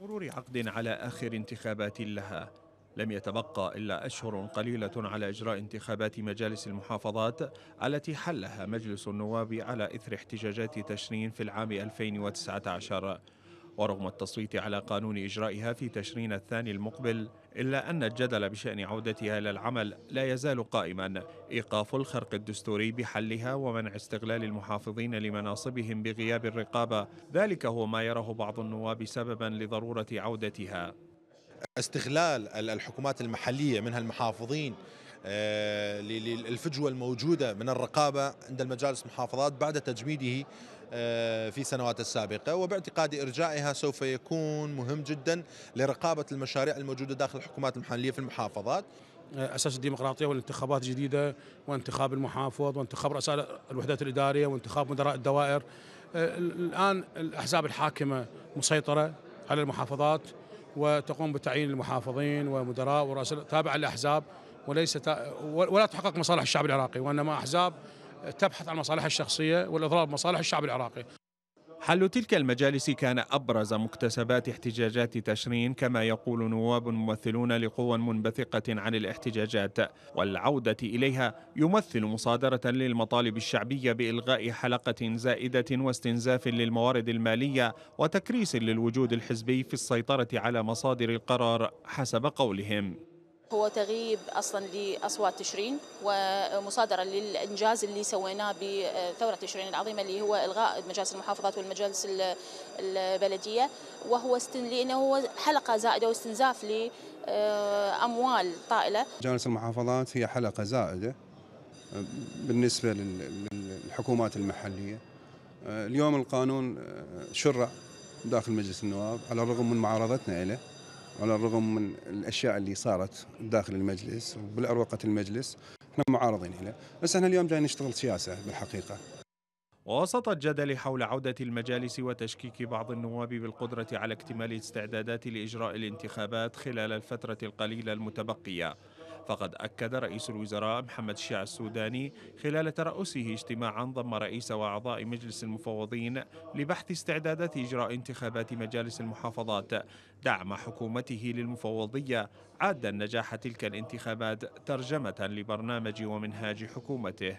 مرور عقد على آخر انتخابات لها لم يتبقى إلا أشهر قليلة على إجراء انتخابات مجالس المحافظات التي حلها مجلس النواب على إثر احتجاجات تشرين في العام 2019 ورغم التصويت على قانون إجرائها في تشرين الثاني المقبل إلا أن الجدل بشأن عودتها إلى العمل لا يزال قائما إيقاف الخرق الدستوري بحلها ومنع استغلال المحافظين لمناصبهم بغياب الرقابة ذلك هو ما يراه بعض النواب سببا لضرورة عودتها استغلال الحكومات المحلية منها المحافظين آه، للفجوة الموجودة من الرقابة عند المجالس المحافظات بعد تجميده آه، في سنوات السابقة وباعتقادي إرجاعها سوف يكون مهم جدا لرقابة المشاريع الموجودة داخل الحكومات المحلية في المحافظات آه، اساس الديمقراطيه والانتخابات الجديده وانتخاب المحافظ وانتخاب رؤساء الوحدات الاداريه وانتخاب مدراء الدوائر الان الاحزاب الحاكمه مسيطره على المحافظات وتقوم بتعيين المحافظين ومدراء ورؤساء تابعه للاحزاب وليس ولا تحقق مصالح الشعب العراقي وانما احزاب تبحث عن مصالحها الشخصيه والاضرار بمصالح الشعب العراقي حل تلك المجالس كان أبرز مكتسبات احتجاجات تشرين كما يقول نواب ممثلون لقوى منبثقة عن الاحتجاجات والعودة إليها يمثل مصادرة للمطالب الشعبية بإلغاء حلقة زائدة واستنزاف للموارد المالية وتكريس للوجود الحزبي في السيطرة على مصادر القرار حسب قولهم هو تغييب اصلا لاصوات تشرين ومصادره للانجاز اللي سويناه بثوره تشرين العظيمه اللي هو الغاء مجالس المحافظات والمجالس البلديه وهو استن... لانه هو حلقه زائده واستنزاف لاموال طائله. مجالس المحافظات هي حلقه زائده بالنسبه للحكومات المحليه. اليوم القانون شرع داخل مجلس النواب على الرغم من معارضتنا له. على الرغم من الاشياء اللي صارت داخل المجلس وبالاروقه المجلس احنا معارضين له، بس احنا اليوم جاي نشتغل سياسه بالحقيقه. ووسط الجدل حول عودة المجالس وتشكيك بعض النواب بالقدرة على اكتمال استعدادات لإجراء الانتخابات خلال الفترة القليلة المتبقية فقد أكد رئيس الوزراء محمد الشيع السوداني خلال ترأسه اجتماعا ضم رئيس وأعضاء مجلس المفوضين لبحث استعدادات إجراء انتخابات مجالس المحافظات دعم حكومته للمفوضية عاد نجاح تلك الانتخابات ترجمة لبرنامج ومنهاج حكومته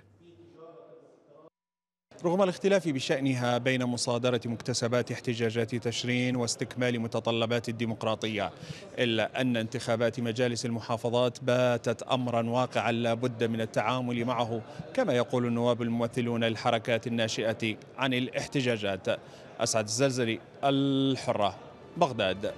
رغم الاختلاف بشأنها بين مصادرة مكتسبات احتجاجات تشرين واستكمال متطلبات الديمقراطية إلا أن انتخابات مجالس المحافظات باتت أمرا واقعا لا بد من التعامل معه كما يقول النواب الممثلون الحركات الناشئة عن الاحتجاجات أسعد الزلزلي الحرة بغداد